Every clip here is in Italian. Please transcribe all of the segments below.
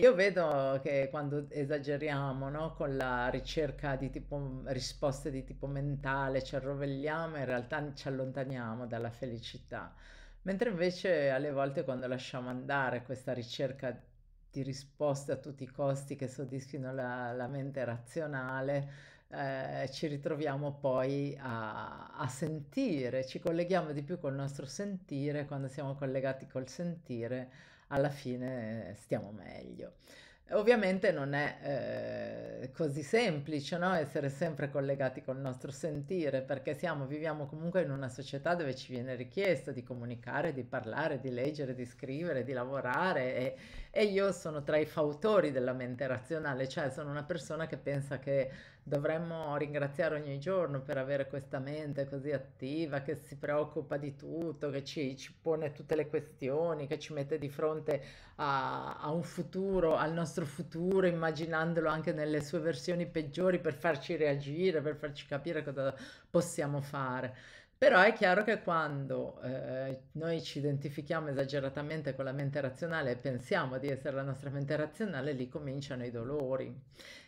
Io vedo che quando esageriamo, no, con la ricerca di tipo mm, risposte di tipo mentale, ci arrovelliamo, e in realtà ci allontaniamo dalla felicità. Mentre invece alle volte quando lasciamo andare questa ricerca di risposte a tutti i costi che soddisfino la, la mente razionale, eh, ci ritroviamo poi a, a, sentire, ci colleghiamo di più col nostro sentire, quando siamo collegati col sentire alla fine eh, stiamo meglio. Ovviamente non è eh, così semplice no? essere sempre collegati col nostro sentire perché siamo, viviamo comunque in una società dove ci viene richiesto di comunicare, di parlare, di leggere, di scrivere, di lavorare e, e io sono tra i fautori della mente razionale, cioè sono una persona che pensa che dovremmo ringraziare ogni giorno per avere questa mente così attiva che si preoccupa di tutto, che ci, ci pone tutte le questioni, che ci mette di fronte a, a un futuro, al nostro nostro futuro, immaginandolo anche nelle sue versioni peggiori per farci reagire, per farci capire cosa possiamo fare. Però è chiaro che quando eh, noi ci identifichiamo esageratamente con la mente razionale e pensiamo di essere la nostra mente razionale, lì cominciano i dolori.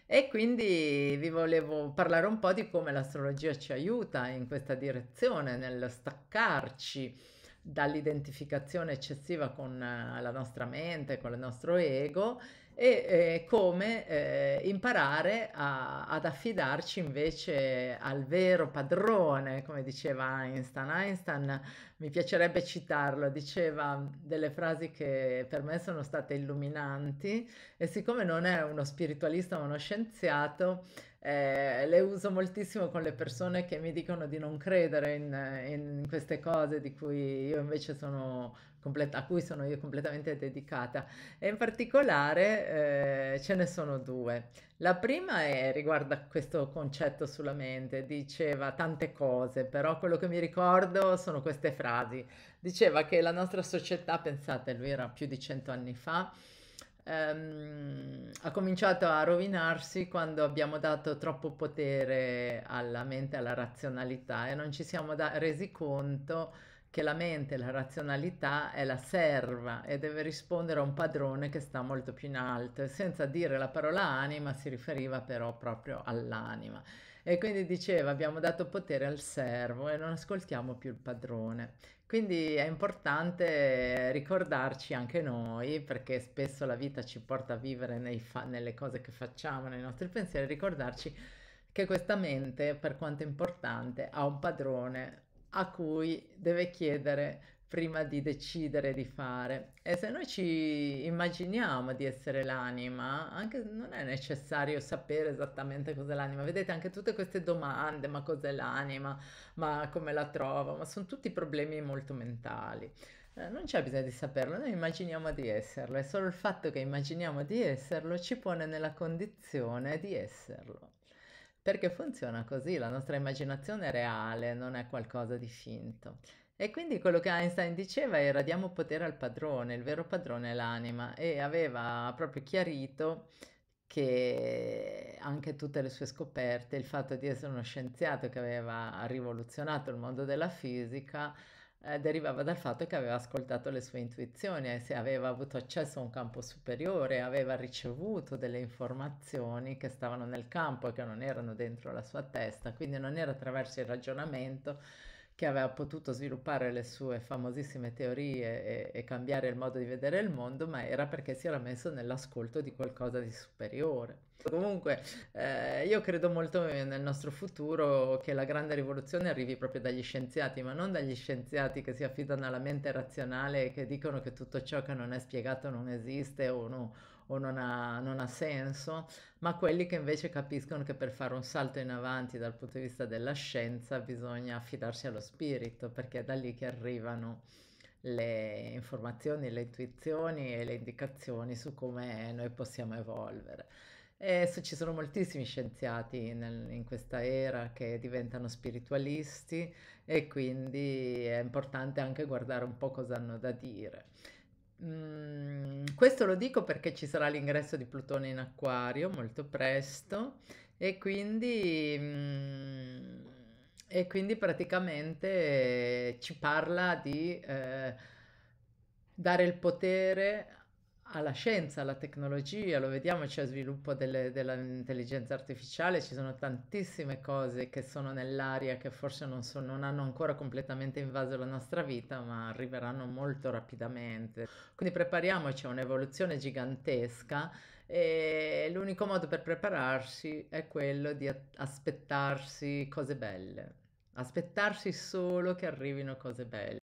E quindi vi volevo parlare un po' di come l'astrologia ci aiuta in questa direzione, nel staccarci dall'identificazione eccessiva con eh, la nostra mente, con il nostro ego e eh, come eh, imparare a, ad affidarci invece al vero padrone, come diceva Einstein. Einstein mi piacerebbe citarlo, diceva delle frasi che per me sono state illuminanti e siccome non è uno spiritualista ma uno scienziato, eh, le uso moltissimo con le persone che mi dicono di non credere in, in queste cose di cui io invece sono complet- a cui sono io completamente dedicata e in particolare eh, ce ne sono due. La prima è, riguarda questo concetto sulla mente, diceva tante cose, però quello che mi ricordo sono queste frasi. Diceva che la nostra società, pensate, lui era più di cento anni fa, ehm, ha cominciato a rovinarsi quando abbiamo dato troppo potere alla mente, alla razionalità e non ci siamo da- resi conto che la mente, la razionalità è la serva e deve rispondere a un padrone che sta molto più in alto e senza dire la parola anima si riferiva però proprio all'anima. E quindi diceva abbiamo dato potere al servo e non ascoltiamo più il padrone. Quindi è importante ricordarci anche noi, perché spesso la vita ci porta a vivere fa- nelle cose che facciamo, nei nostri pensieri, ricordarci che questa mente, per quanto importante, ha un padrone a cui deve chiedere prima di decidere di fare. E se noi ci immaginiamo di essere l'anima, anche non è necessario sapere esattamente cos'è l'anima. Vedete anche tutte queste domande, ma cos'è l'anima, ma come la trovo, ma sono tutti problemi molto mentali. Eh, non c'è bisogno di saperlo, noi immaginiamo di esserlo e solo il fatto che immaginiamo di esserlo ci pone nella condizione di esserlo. Perché funziona così, la nostra immaginazione è reale, non è qualcosa di finto. E quindi quello che Einstein diceva era diamo potere al padrone, il vero padrone è l'anima e aveva proprio chiarito che anche tutte le sue scoperte, il fatto di essere uno scienziato che aveva rivoluzionato il mondo della fisica, eh, derivava dal fatto che aveva ascoltato le sue intuizioni, se aveva avuto accesso a un campo superiore, aveva ricevuto delle informazioni che stavano nel campo e che non erano dentro la sua testa, quindi non era attraverso il ragionamento che aveva potuto sviluppare le sue famosissime teorie e, e cambiare il modo di vedere il mondo, ma era perché si era messo nell'ascolto di qualcosa di superiore. Comunque, eh, io credo molto nel nostro futuro che la grande rivoluzione arrivi proprio dagli scienziati, ma non dagli scienziati che si affidano alla mente razionale e che dicono che tutto ciò che non è spiegato non esiste o, no, o non, ha, non ha senso, ma quelli che invece capiscono che per fare un salto in avanti dal punto di vista della scienza bisogna affidarsi allo spirito, perché è da lì che arrivano le informazioni, le intuizioni e le indicazioni su come noi possiamo evolvere. E so, ci sono moltissimi scienziati nel- in questa era che diventano spiritualisti e quindi è importante anche guardare un po' cosa hanno da dire. Mm, questo lo dico perché ci sarà l'ingresso di Plutone in Acquario molto presto e quindi, mm, e quindi praticamente ci parla di eh, dare il potere alla scienza, alla tecnologia, lo vediamo, c'è sviluppo delle, dell'intelligenza artificiale, ci sono tantissime cose che sono nell'aria che forse non, so, non, hanno ancora completamente invaso la nostra vita, ma arriveranno molto rapidamente. Quindi prepariamoci a un'evoluzione gigantesca e l'unico modo per prepararsi è quello di aspettarsi cose belle, aspettarsi solo che arrivino cose belle.